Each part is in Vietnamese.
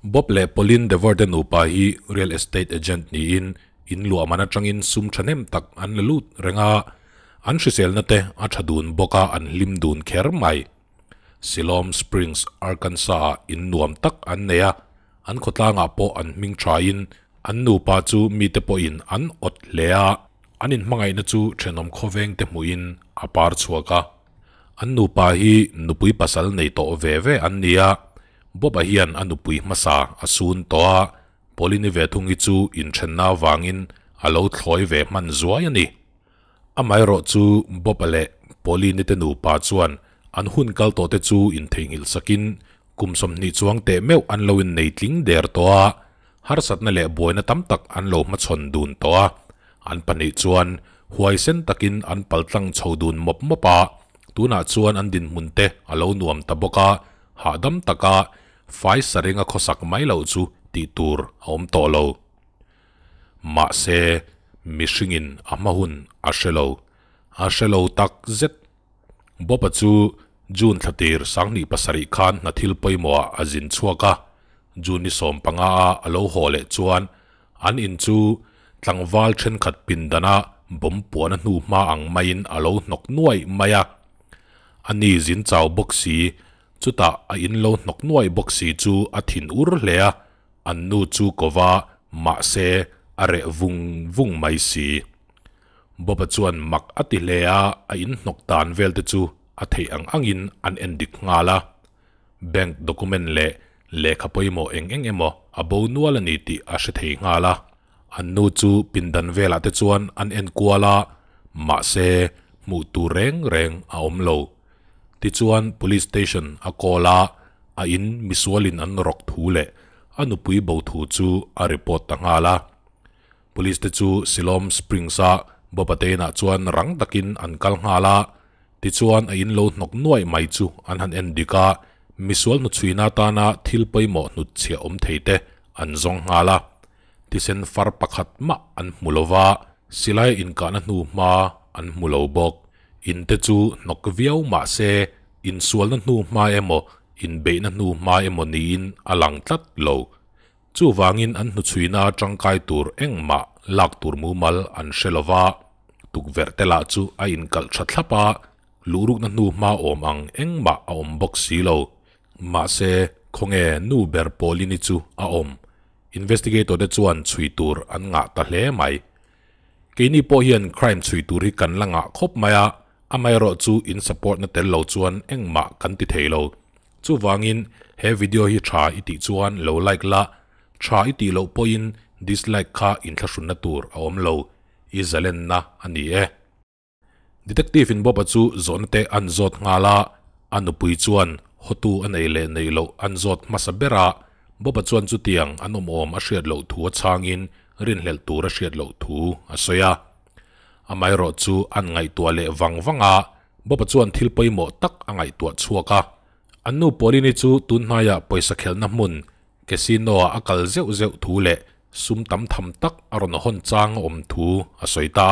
Bob le Polin de Warden upa hi real estate agent ni in in lu amana changin sum thanem tak an lut renga an shisel na te a thadun boka an lim dun kher mai Silom Springs Arkansas in nuam tak an neya an khotla nga po an ming tha in an nu pa chu mi te po in an ot lea an in mangai na chu thenom khoveng te mu in apar chuaka an nu pa hi nupui pasal nei to ve ve an nia bob a hian anupui masa asun toa polini ve thungi chu inthenna wangin alo thloi ve man zuai ani amai ro chu bob ale polini te nu pa chuan an hun kal to te chu in thengil sakin som ni chuang te meu an loin nei tling der toa har sat na le boina tam tak an lo ma chon dun toa an pani chuan huai sen takin an paltlang chho dun mop mopa tuna chuan an din mun te alo nuam taboka hadam taka fai saringa khosak mai lo chu ti tur om to lo ma se mishingin amahun ashelo ashelo tak zet bopa chu jun thlatir sangni pasari khan na thil poimwa ajin chuaka jun ni som panga alo hole chuan an in chu tlangwal then khat pindana bom puan nu ma ang main alo nok nuai maya ani zin chau boksi chu ta a in lo nok nuai box si chu a thin ur hle a an nu chu kowa ma se a re vùng vung mai si boba chuan mak ati hle a a in nok tan vel te chu a thei ang angin an en dik ngà la bank document le lekha poimo eng eng emo abo nual ani ti a sẽ thei ngà la an nu chu pindan vela te chuan an en la ma se mu tu reng reng a om lâu ti chuan police station a kola a in misualin an rok thu le a nupui bo thu chu a report ta nga la police te chu silom springsa bopate na chuan rang takin an kal nga la ti chuan a in lo nok nuai mai chu an han en dika misual nu chuina ta na thil paimo nu che om theite an zong nga la ti sen far pakhat ma an mulowa silai in ka na ma an mulobok bok in te chu nok viau ma se in sual na nu mai emo in be na nu mai emo ni in alang tlat lo chu wangin an nu chuina tangkai tur engma lak tur mu mal an shelowa tuk vertela chu a in kal tha thlapa luruk na nu ma om ang eng ma a om bok si lo ma se khonge nu ber polini chu a om investigator de chuan chui tur an nga ta hle mai keini po hian crime chui tur hi kan langa khop maya amai ro chu in support na tel lo chuan engma kan ti thei lo chu wangin he video hi tha i ti chuan lo like la tha i ti lo poin dislike kha in thla shun na tur a om lo izalen na ani e detective in boba chu zonte an zot nga la anupui chuan hotu anei le nei lo an zot masabera boba chuan chu tiang anom om a shiat lo thu a changin rin hlel tur a shiat lo thu a soya amai ro chu an ngai tua le wang wanga bopa chuan thil poi mo tak angai tua chuaka anu polini chu tunhaya poisa khelna mun casino a akal zeu zeu thu le sum tam tham tak aron hon chang om thu a soita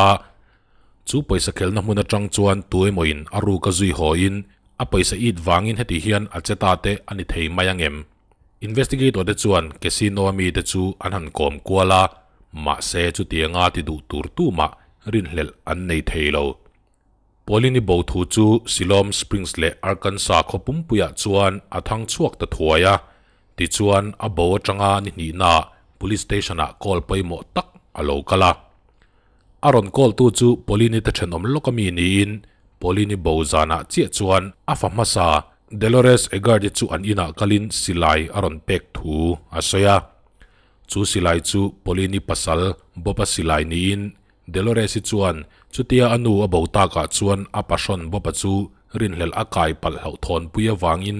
chu poisa khelna mun atang chuan tuai moin aru ka zui ho hoin a poisa it wangin heti hian a cheta te ani thei mayangem investigator te chuan casino mi te chu an han kom kuala ma se chu tianga ti du tur tu ma rin hlel an nei theilo polini bo thu chu silom springs le arkansas khopum puya chuan athang chuak ta thuaya ti chuan a bo atanga ni ni na police station a call paimo tak alo kala aron call tu chu polini ta thenom lokami ni in polini bo zana che chuan a famasa delores egardi chu an ina kalin silai aron pek thu asoya chu silai chu polini pasal bopa silai ni in ดลเริชวนชุดที่อนุอบตากาชวนอปชนบปจูรินเลลอากายปัลเหาทอนปุยวางอิน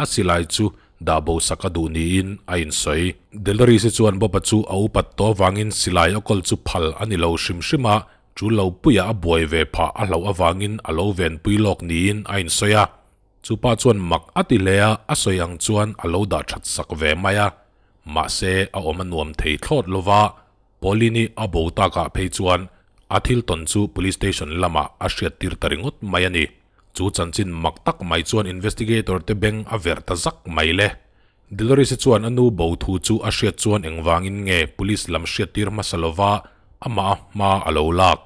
อาศิลัยจูดาบสักดูนีอินอินสัยดลเริชวนบปจูเอาปัตโตวางอินสิลัยอกลจูพัลอันเโลชิมชิมาจูเลาปุยอบวยเวผาอเลาอวางอินอเลาเวนปุยลอกนีอินอินสัยจูปาจวนมักอติเลียอาศัยยังชวนอเลาดาชัดสักเวมายะมาเซอาอมนวมเทิดทอดลวา polini abota ka phei chuan athil ton chu police station lama a hriat tir taringot mai ani chu chanchin mak tak mai chuan investigator te beng averta zak mai le Dolores chuan anu bo thu chu a hriat chuan engwangin nge police lam hriat tir masalova ama ma alo lak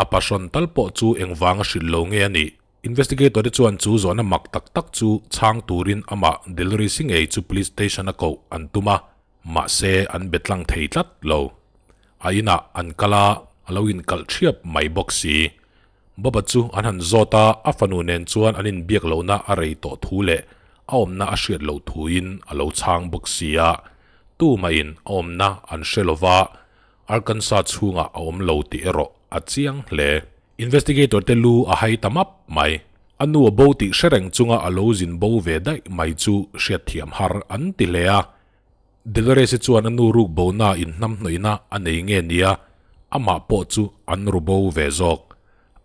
apason talpo chu engwang a hrit lo nge ani investigator chuan chu zona mak tak tak chu chang turin ama Dolores nge chu police station a ko antuma ma se an betlang thei tlat lo aina ankala aloin kalthiap mai boxi baba chu an han zota a fanu nen chuan anin biak lona a rei to thu le na a hriat lo thuin alo chang boxia tu ma in na an shelova arkansas chunga aom lo ti ro a chiang le. investigator te lu a hai tamap mai anu bo ti shereng chunga alo zin bo ve dai mai chu hriat thiam har an ti le a Delores chuan anu ruk bo na in nam noi na anei nge nia ama po chu an ru bo ve zok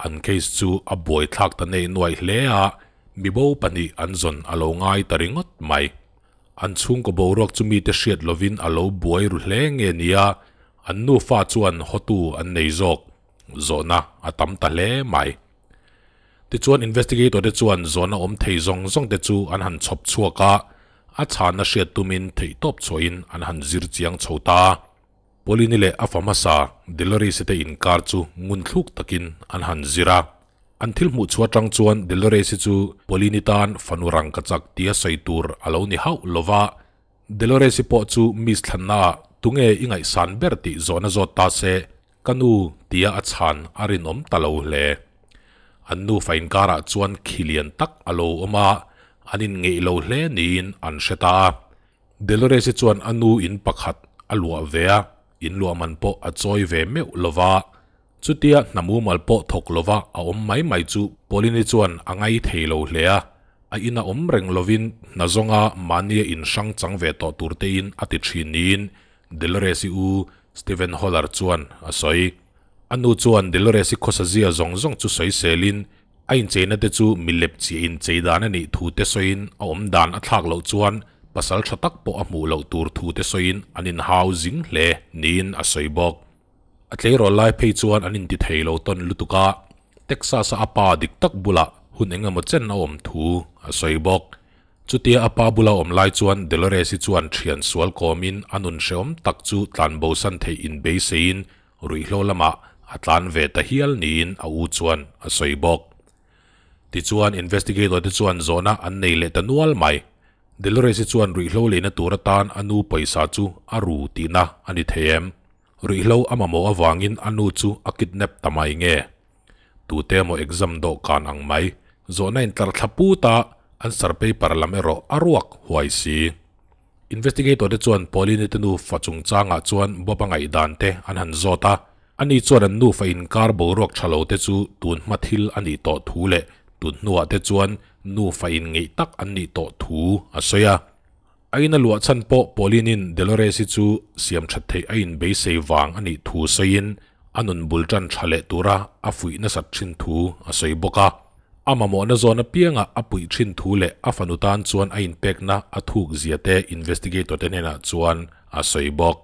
an case chu a boy thak ta nei noi hle a mi bo pani an zon alo ngai taringot mai an chung ko bo rok chu mi te shet lovin alo boy ru hle nge nia an nu fa chuan hotu an nei zok zona atam ta hle mai ti chuan investigator te chuan zona om thei zong zong te chu an han chop chuaka achan na siat tumin thei top choin an han zir chiang chhota polini le afamasa delivery sete in kar chu ngun takin an han zira an mu chua tang chuan delivery si chu polinitan tan fanurang ka chak tia tur alo ni hau lova delivery si po chu mis thlanna tunge ingai san berti zona zota se kanu tia achan arinom om talo hle annu fain kara chuan khilian tak alo oma anin ngei lo hle niin an seta delores chuan anu in pakhat alua vea in lua man po a choi ve meu lova chutia namu mal po thok lova a om mai mai chu polini chuan angai theilo hlea a ina om reng lovin na zonga mania e in sang chang ve to turte in ati thinin delores u steven holler chuan a soi anu chuan delores khosazia zong zong chu soi linh. อินเจนตจูมิเลปจีอินเจดานนี่ทูเตโซินอามดานอัตากษณ์จวนัสษาชาตักปออามูเลตูร์ทูเตโซินอันินฮาวซิงเล่นีนอัศยบอกอัตเลโรลไลเพจวนอันินติเทโลตันลุตุกะเท็กซัสอาปาดิกตักบุลาหุนเองมัจเจนอมทูอัศยบอกจุดที่อาปาบุลาอมไลจวนเดลเรซิจวนเชียนสวลกอมินอันุนเชอมตักจูตันโบสันเทอินเบซินรุยโลละมาอัตลันเวตาฮิยลนีนอูจวนอัศยบอก ti chuan investigator te chuan zona an nei le ta nual mai delores chuan rui hlo le na tura tan anu paisa chu aru ti na ani theem rui hlo amamo awangin anu chu a kidnap tamai nge tu te mo exam do kan ang mai zona in tar thapu ta an sarpei parlamero aruak huai si investigator te chuan polini te nu fachung changa ah chuan bopangai dan te an han zota ani chuan an nu fa in kar bo rok thalo te chu tun mathil ani to thu le ตุนนัวเตจวนนูไฟนไงตักอันนี้โตทูอาศัยไอ้นั่นลวดชันโปโพลินินเดลเรซิจูเสียมชัดเทไอ้นเบสเซวังอันนี้ทูเซียนอันนุนบุลจันชาเลตุระอาฟุยนัสัดชินทูอาศัยบกะอามาโมนจอนเพียงอ่ะอปุยชินทูเลอาฟันุตันจวนไอ้นเป็กนะอาถูกเจียเตอินเวสติเกตตัวเตนนะจวนอาศัยบก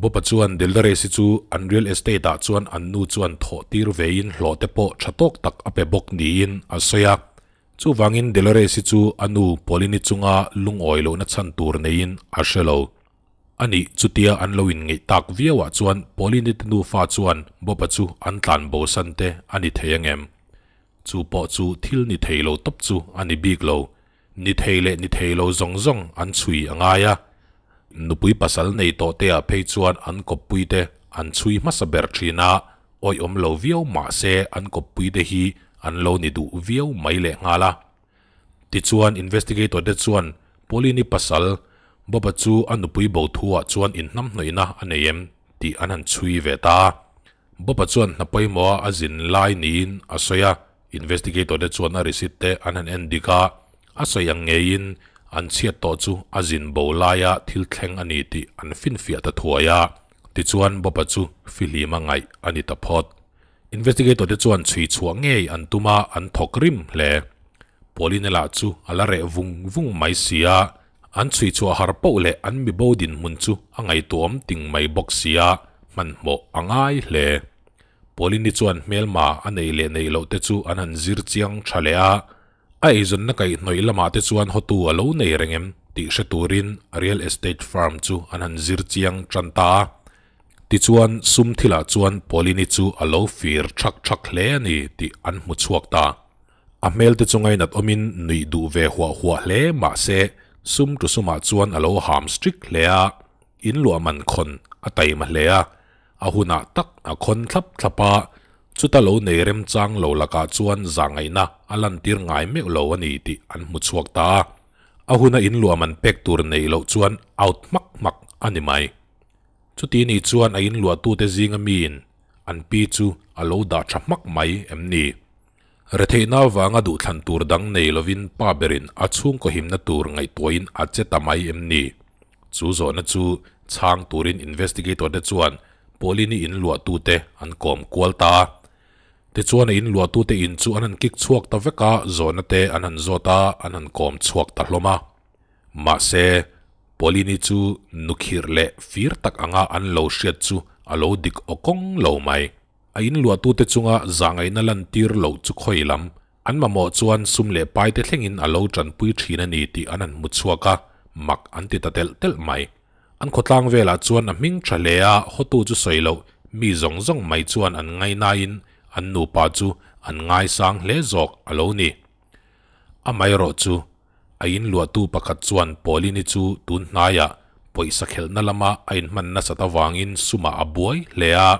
bộ phận chuan deldare si chu an real estate a ah chuan an nu chuan tho tir vein hlo te po thatok tak ape bok niin a soya chu wangin delare si anh nu polini chunga lung oilo na chan tur nein a shelo ani chutia an loin ngei tak viawa ah chuan polini nu pha chuan bo pa chu an tlan bo san te ani theyangem chu po chu thil ni theilo top chu ani big lo ni lệ ni lo zong zong an chui angaya nupui pasal nei to te a phei chuan an kop pui te an chui masa ber thina oi om lo viau ma se an kop pui te hi an lo ni du viau mai le nga la ti chuan investigator de chuan polini pasal boba chu an nupui bo thua chuan in nam noina an em ti an an chui ve ta boba chuan na pai mo a zin lai niin soya, investigator de chuan a risit te an an endika asoyang ngein in an siat to chu azin bo laya ah thil thleng ani ti an fin fiat a thuaya ah. ti chuan bopa chu phi filima ngai ani ta phot investigator te chuan chhi chuang nge an tuma ah, an thokrim hle polinela chu alare vung vung mai sia an chhi chu har po le an mi bodin mun chu angai tom ting mai box sia man mo angai hle polin ni chuan melma anei le nei lo te chu an an zir chiang thale a ai zon na kai noi lama te chuan hotu alo nei rengem ti sha turin real estate farm chu anan zir chiang chanta ti chuan sum thila chuan polini chu alo fir thak thak le ni ti an mu chuak ta a mel te chungai nat omin nui du ve hua hua le ma se sum tu suma chuan alo ham strict le a in lua man khon a tai ma le a a tak a khon thlap thlapa ชุตาโลในเริ่มจ้างโลละกาจวนจางไงนะอลันตีร์ไงเมฆโลวันนี้ที่อันมุดชวกตาอาหุนอินลัวมันเป็กตัวในโลจวนเอามักมักอันนี้ไหมชุตีนี้จวนอินลัวตัวเตจิงมีนอันปีจูอาโลดาชักมักไหมเอ็มนี่รเทนาวางอดูทันตัวดังในโลวินป้าเบรินอาชุ่งก็หิมนตัวไงตัวอินอาเจตาไหมเอ็มนี่จูโซนจูช่างตัวอินอินเวสติเกตตัวเดจวนโพลินีอินลัวตัวเตอันกอมกัวตา ti chuan in lua tu te in chu an an kik chuak ta veka zona anh an an zota anh an kom chuak ta hloma ma se polini chu nukhir le fir tak anga an lo hriat chu a lo dik okong lâu mai a in lua tu te chunga zangai na lan tir lo chu khoi lam an ma mo anh sum le pai te thleng in a lo tran pui thin ani ti an an mu chuaka mak an ti ta tel tel mai an khotlang vela chuan a ming tha le a hotu chu lâu, mi zong zong mai chuan anh ngai na in an nu pa chu an ngai sang hle jok alo ni amai ro chu ain lua tu pakhat chuan poli ni chu tun hnaya poisa khelna lama ain man na sata wangin suma abuai lea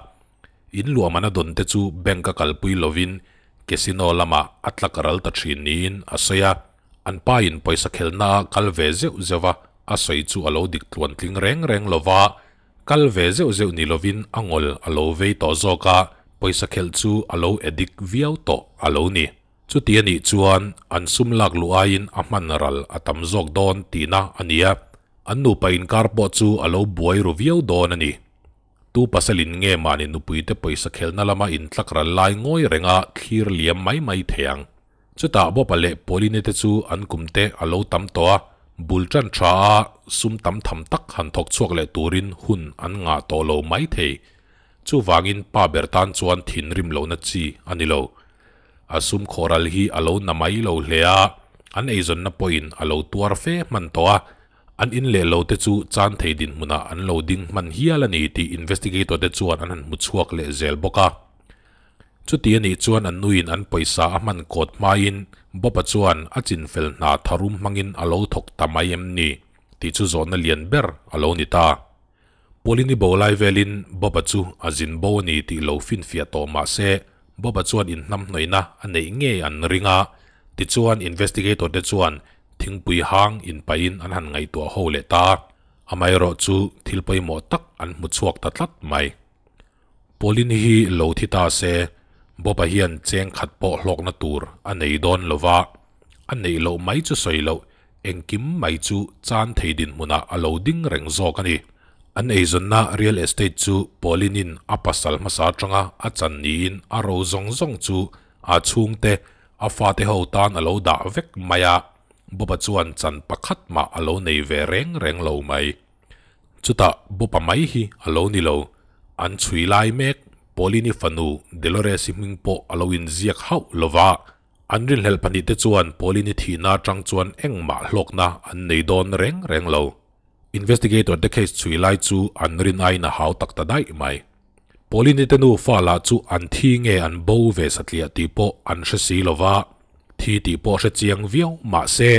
in lua mana don te chu benka kalpui lovin casino lama atla karal ta thin in asaya an pa in poisa khelna kalve zeu zewa asoi chu alo dik tuan tling reng reng lova kalve zeu zeu ni lovin angol alo ve to zoka paisa kêu chu alo edik viau to alo nè chu ti đi chuan an sum lak luain am man ral atam zok don tina ania an nu pain kar po chu alo buai ru viau don nè tu pasalin nge mani nupui te paisa kêu nala ma in tlak ral lai ngoi renga khir liam mai mai theyang chu ta bo pale polinete te chu an te alo tam to a bul chan tha sum tam tham tak han thok chuak le turin hun an nga to lo mai the chu in pa bertan chuan thin rim lo na chi ani lo asum khoral hi alo namai lo hlea an eizon na poin alo tuar fe man toa an in le lo te chu chan thei din muna an lo ding man hiala ni ti investigator te chuan an han mu chuak le zel boka chu ti ani chuan an nuin an poisa a man kot main bopa chuan a chin fel na tharum mangin alo thok tamai em ni ti chu zon na lian ber alo ni ta polini lai velin boba chu azin bo ni ti lo fin fia to ma se boba chuan in nam noi na ane nge an ringa ti chuan investigator te chuan thingpui hang in pain an han ngai tua ho le ta amai ro chu thilpai mo tak an mu chuak ta tlat mai polini hi lo thi ta se boba hian cheng khat po hlok na tur anei don lova anei lo mai chu soi lo engkim mai chu chan theidin muna alo ding reng zo ka ni an ei zon na real estate chu polinin a pasal masa tanga a chan niin a ro zong zong chu a chung te a fa te ho tan alo da vek maya bopa chuan chan pakhat ma alo nei ve reng reng lo mai chuta bopa mai hi alo ni lo an chui lai mek polini fanu Delores siming po alo in ziak hau lova an rin hel pani te chuan polini thina tang chuan engma na an nei don reng reng lo investigator the case chui lai chu an rin ai na hau tak ta dai mai polini tenu fa la chu an thi nge an bo ve satlia ti po an she si lova thi ti po she chiang viau ma se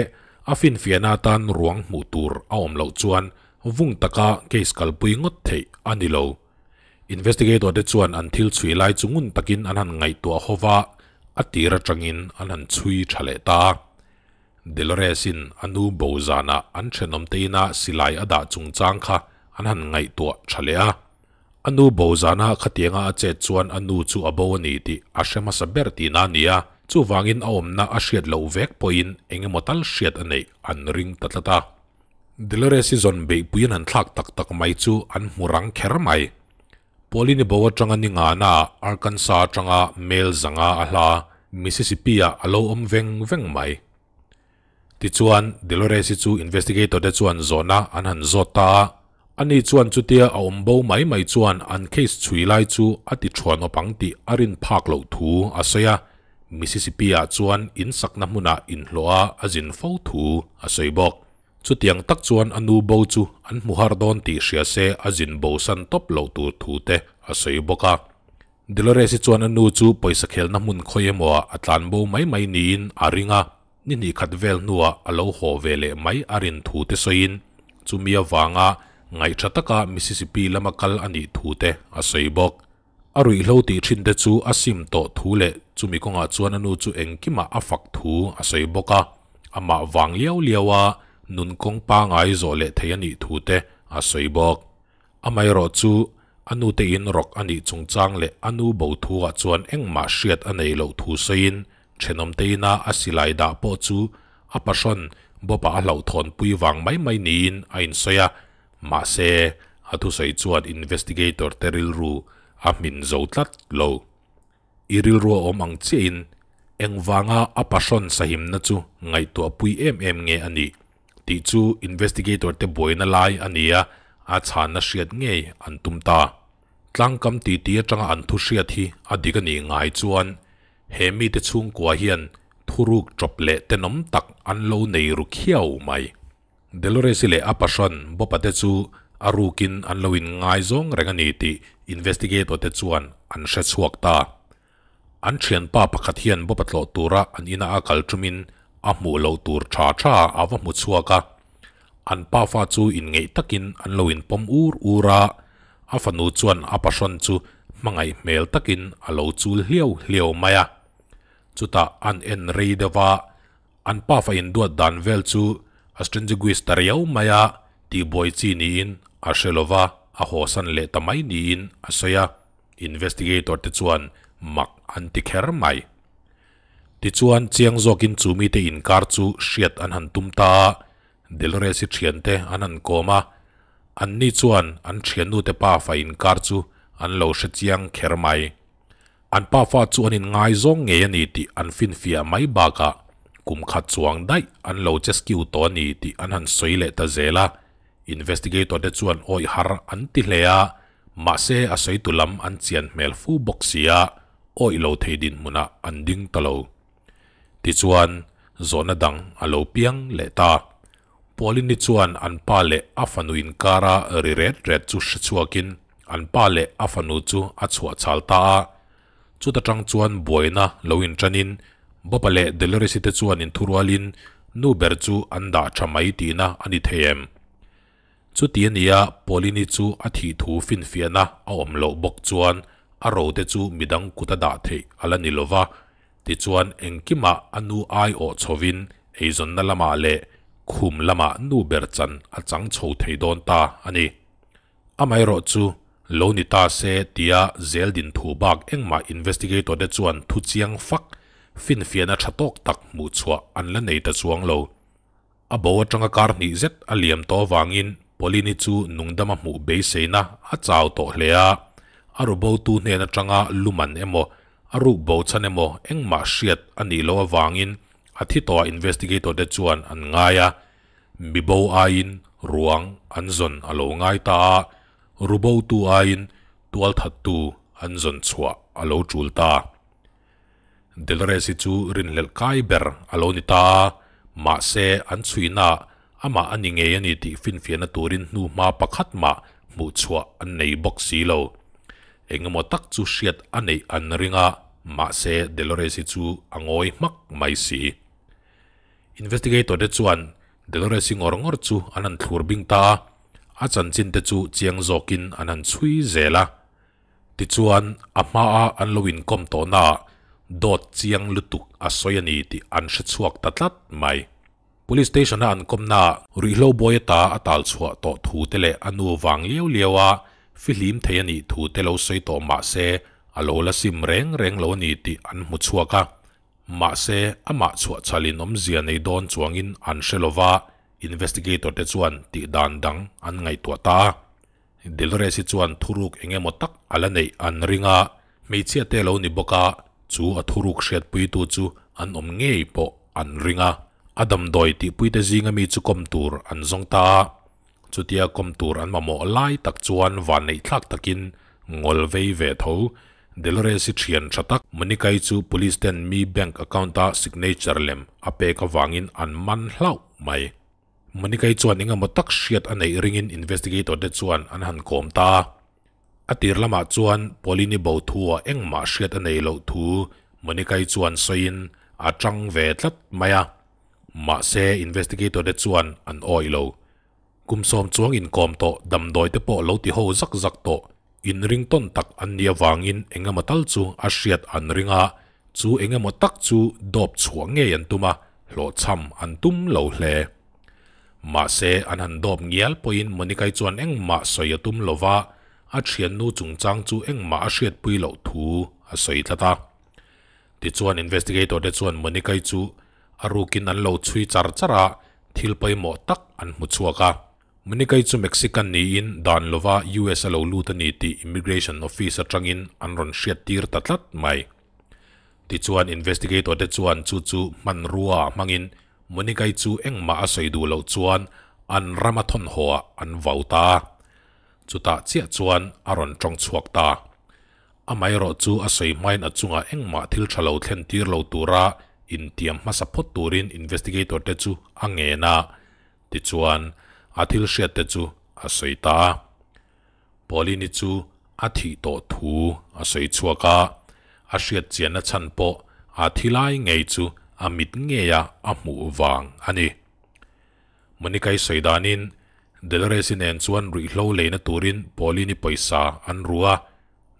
afin fiana tan ruang mu tur aom lo chuan vung taka case kal pui ngot thei anilo investigator de chuan an thil chui lai chungun takin an han ngai tua hova atira tangin an han chui thale ta Delores-in anu bozana an chenom teina silai ada chung chang kha an han ngai tua thalea anu bozana khatianga ache chuan anu chu abo ni ti ashema saber ti na nia chu wangin aomna a hriat lo vek poin engemotal hriat anei an ring tatlata Delores i zon be puin an thlak tak tak mai chu an murang kher mai Polini bawa changa ni nga na Arkansas changa mail zanga a hla Mississippi a alo om veng veng mai ti chuan delores hi chu investigator te chuan zona an han zot ta ani chuan chutia a awm bo mai mai chuan an case chui lai chu ati chuan opang ti arin Park lo thu asoya mississippi a chuan in sakna hmuna in hloa azin fo thu asoi bok chu tiang tak chuan anu bo chu an muhar don ti hria se azin bo san top lo tu thu te asoi boka delores hi chuan anu chu poisa khelna hmun khoi emaw atlan bo mai mai niin aringa ni ni khat vel nuwa alo ho vele mai arin thu te soin chumia wanga ngai thataka mississippi lamakal ani thu te a soi bok arui lo ti thin te chu asim to thu le chumi ko nga chuan anu chu engkima afak thu a soi boka ama wang liao liawa nun kong pa ngai zo le theyani thu te a soi bok amai ro chu anu te in rok ani chungchang le anu bo thu a chuan engma hriat anei lo thu soin chenom teina asilai da po chu apashon bopa lo thon pui wang mai mai niin ain soya ma se athu sei chuat investigator teril ru a min zo tlat lo iril ro om ang chein engwanga apashon sahim na chu ngai to pui em em nge ani ti chu investigator te boina lai ania a chan na hriat nge an tumta tlang kam ti ti atanga an thu hriat hi adika ni ngai chuan he mi te chung kwa hian thuruk chop le te nom tak an lo nei ru khiau mai delores le apasan bopa te chu arukin an lo in ngai zong renga ni ti investigate te chuan an hre chuak ta an thian pa pakhat hian bopa tlo tura an ina akal chumin a mu lo tur cha cha awa mu chuaka an pa fa chu in ngei takin an lo in pom ur ura afanu chuan apasan chu mangai mel takin alo chul hliau hliau maya zu ta an en rede wa an pa fa in duat dan vel zu as trin zi guis tar yau maya ti boi zi ni in a shelova a ho san le tamay ni in a soya investigator ti zuan mak an ti ker mai ti zuan ciang zo kin zu mi te in kar zu shiet an han tum ta del re si chiente an an koma an ni zuan an chien nu te pa fa in kar zu an lo shi ciang ker mai an pa fa chu anin ngai zong nge ani ti an fin fia mai ba ka kum khat chuang dai an lo chescue to ni ti an han soile ta zela investigator de chuan oi har an ti leya ma se a soi tulam an chian mel fu boxia oi lo theidin muna an ding talo ti chuan zona dang alo piang le ta polin ni chuan an pa le afanuin kara ri ret ret chu shchuakin an pa le afanu chu a chua chal ta zu der Zhang Zuan Buena Lo Yin Chanin, Bobale de Lore Sita Zuan in Turualin, Nu Berzu an da Chamai Dina an Itayem. Zu dien ia Polini zu a Titu Fin Fiena a Omlo Bok Zuan, a Rode zu Midang Kutadate ala Nilova, di Zuan en Kima an Nu Ai O Zovin, Eizon na Lama Le, Kum Lama Nu Berzan a Zang Zou Teidon Ta ani. Amairo zu, lo ni ta se tia zel din thu bak engma investigator de chuan thu chiang fak fin fiana thatok tak mu chua an la nei ta chuang lo abo atanga kar ni zet aliam to wangin polini chu nungdama mu be seina a chaw to hlea arubo tu hne na tanga luman emo aru bo chan emo engma shiat ani lo wangin athi to investigator de chuan an ngaya mibo in, ruang zon, anzon alo ngai ta rubau tu ain tual thak tu an zon chua alo chul ta delre si chu rin lel kai ber alo ni ta ma se an chui na ama ani nge ani ti fin fian na turin nu ma pakhat ma mu chua an nei bok si lo engmo tak chu shiat ane an ma se delore si angoi mak investigator de chuan delore si ngor ngor a chan chin te chu chiang zokin an an chui zela ti chuan a ma a an loin kom to na dot chiang lutuk a soyani ti an hre chuak tatlat mai police station a an kom na ri hlo boy ta atal chhuah to thu te le anu wang leu lewa filim theyani thu te lo soi to ma se alo la sim reng reng lo ni ti an mu chuaka ma se ama chuah chalin om zia nei don chuangin an hrelowa investigator te chuan ti dan dang an ngai tua ta delores hi chuan thuruk engemaw tak ala nei an ringa meichhia te lo ni boka chu a thuruk hret pui tu chu an om ngei po an ringa adam doi ti pui te zinga mi chu kom tur an zong ta chutia kom tur an mamo lai tak chuan van nei thlak takin ngol vei ve tho delores hi thian thatak manikai chu police ten mi bank account ta signature lem ape ka wangin an man hlau mai manikai chuan inga mo tak hriat ringin investigator te chuan an han kom ta a tir lama chuan polini bo thua engma hriat a nei lo thu manikai chuan soin a tang ve tlat maya ma se investigator te chuan an oi lo kum som chuang in kom to dam doi te po lo ti ho zak zak to in ring ton tak an nia wangin enga matal chu a hriat an ringa chu enga mo tak chu dop chuang nge an tuma lo cham an tum lo hle ma se an han dop ngial poin monikai chuan eng ma soya tum lova a thian nu chung chang chu eng ma a hriat pui lo thu a soi ta. ti chuan investigator de chuan monikai chu arukin an lo chui char chara thil pai mo tak an mu chuaka monikai chu mexican ni in dan lova us a lo lu tani ti immigration office anh run ron tiệt tir tatlat mai ti chuan investigator de chuan chu chu man rua mang in. มันก็จะเอ็งมาอาศัยดูเหล่าจวนอันรามาทนหัวอันวาวตาจุดตาเจียจวนอรอนจงชวกตาอาไม่รอจูอาศัยไม่นัดจุงอาเอ็งมาทิลชะเลาเทนทีรเหล่ตัวระอินเตียมมาสะพดตูรินอินเวสติเกตอร์เตจูอังเงนาติจวนอาทิลเชียเตจูอาศัยตาบอลินิจูอาทิโตทูอาศัยชัวกาอาเชียเจียนชันโปอาทิไลไงจูอามิดเงียะอามูวังอันนี้มันนก่ใส่ดานินเดลเรสินเอนส่วนริ่ยโลเลนตูรินพอลินิไปซาอันรัว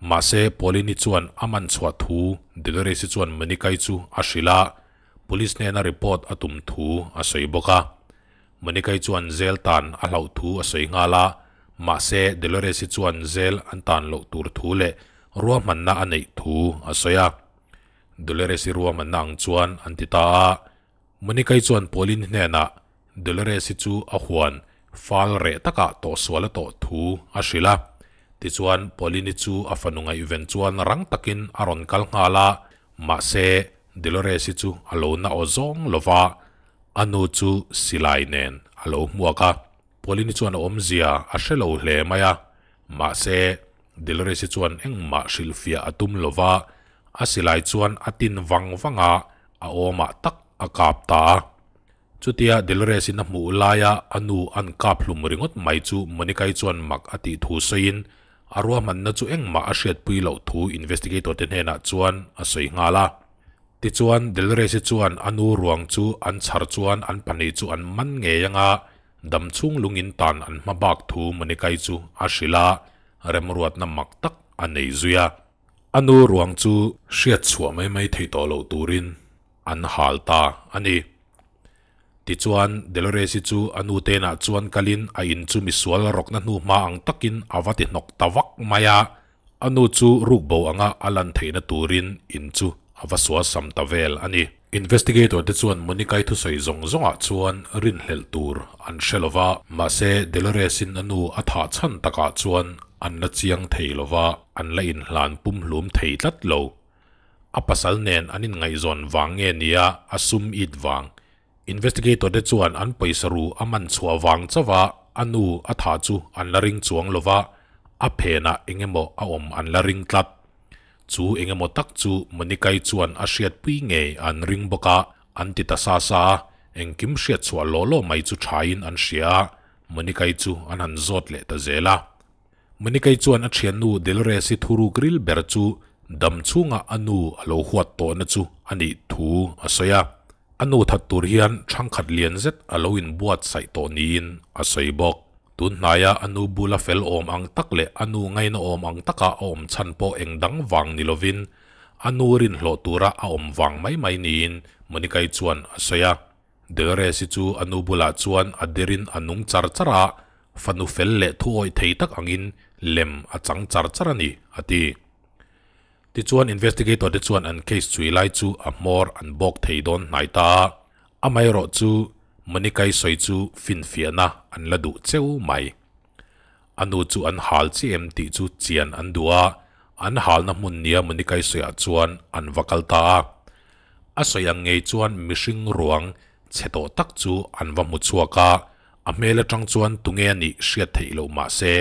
มาเซพอลินิส่วนอามันสวัตูเดลเรสิส่วนมันนี่ใช้ซูอาชิลาพุลิสเนี่ยรีพอร์ตอาตุมทูอาศัยบุกะมันนี่ใช้ส่วนเซลตันอาลาวทูอาศัยงาลามาเซเดลเรสิส่วนเซลอันตันลูกตูร์ทูเลรัวมันน่าอันนี้ทูอาศัยอะ dulere ruwa man nang chuan an ti taa. chuan polin nena, dulere si chu ahuan fal re taka to swala to thu asila. Ti chuan polin ni chu afanungay uven chuan rang takin aron kal ngala, ma se dulere si chu alo na ozong lova, anu chu silay nen alo muaka. Polin ni chuan omzia zia asila u maya, ma se dulere si chuan eng ma silfia atum lova, asilai chuan atin wang wanga a awma ah tak a kap ta chutia delre sin a mu laia anu an kap hlum ringot mai chu manikai chuan mak ati thu soin arwa man na chu engma a shet pui lo thu investigator ten hena chuan a soi ngala ti chuan delre si chuan anu ruang chu an chhar chuan an pani chu an man nge yanga dam chung lungin tan an mabak thu manikai chu a shila remruat na mak tak a nei zuya anu ruang chu shia chua mai mai thei to lo turin an hal ta ani ti chuan delore si chu anu te na chuan kalin a in chu mi sual rok na nu ma ang takin awati nok tawak maya anu chu ruk bo anga alan thei na turin in chu awa swa sam ta vel investigator te chuan monika thu sai zong zong rin hel tur an shelova ma se delore anu a taka chuan an la chiang thei lova an la in hlan pum hlum thei tlat lo a pasal nen anin ngai zon wang nge nia asum it wang investigator de chuan an paisaru aman chua wang chawa anu atha chu an la ring chuang lova a phena engemo a om an la ring tlat chu engemo tak chu manikai chuan a hriat pui nge an ring boka an ti ta sa sa engkim hriat chua lo lo mai chu thain an hria manikai chu an an zot le ta zela manikai chuan a thiannu delre si thuru gril ber chu dam chunga anu alo huat to na chu ani thu asoya anu that tur hian thangkhat lian zet alo in buat sai to nin asoi bok tun naya anu bula fel om ang takle anu ngaina om ang taka om chan po eng dang wang nilovin anu rin hlo tura a om wang mai mai nin manikai chuan asoya dere si chu anu bula chuan adirin anung char chara fanu fel le thu oi thei tak angin lem a chang char char ani ati ti chuan investigator te chuan an case chui lai chu a mor an bok thei don nai ta amai ro chu manikai soi chu fin fiana an du cheu mai anu chu an hal chi em ti chu chian an dua an hal na mun nia manikai soi a chuan an vakal ta a soi ang ngei chuan mishing ruang cheto tak chu an va mu chuaka a mel atang chuan tunge ani hriat thei lo ma se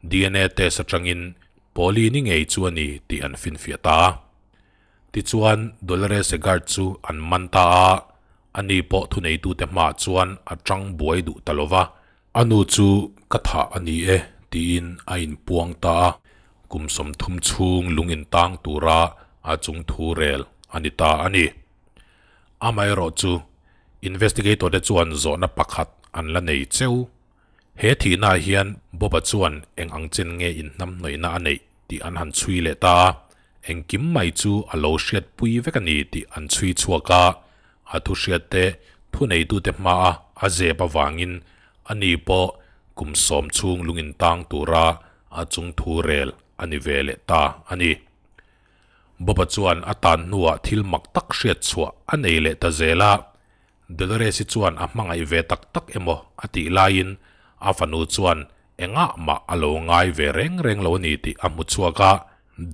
DNA sa changin poli ni ngay chuan ni ti an fin fiata. Ti chuan dolare se gar chu an manta ani po tu tu te ma chuan a chang buay du talova. Anu chu katha ani e ti in puang ta a kum som thum chung lungin tang tu ra a chung thu rel ani ta ani. E ro chu investigator de chuan zo na pakat an la nei cheu. he thi na hian boba chuan eng ang chen nge in nam noi na ấy thì anh han suy lệ ta eng kim mai chu a lo với cái vek thì anh suy chua cả a thu shet thế thu nei tu te ma a a ze pa anh ani po cùng xóm chung lungin tang ra a chung thu rel ani về lệ ta anh ấy ani boba chuan atan nuwa thil mak tak shet chua anei lệ ta zela dolores chuan a hmangai ve tắc tắc emo ati lain afanu chuan enga ma alo ngai ve reng reng lo ni ti amu chua ka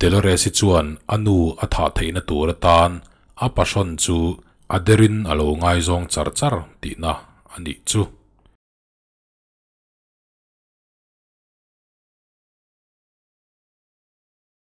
delore si chuan anu atha theina tur tan a pa shon chu aderin alo ngai zong char char ti na ani chu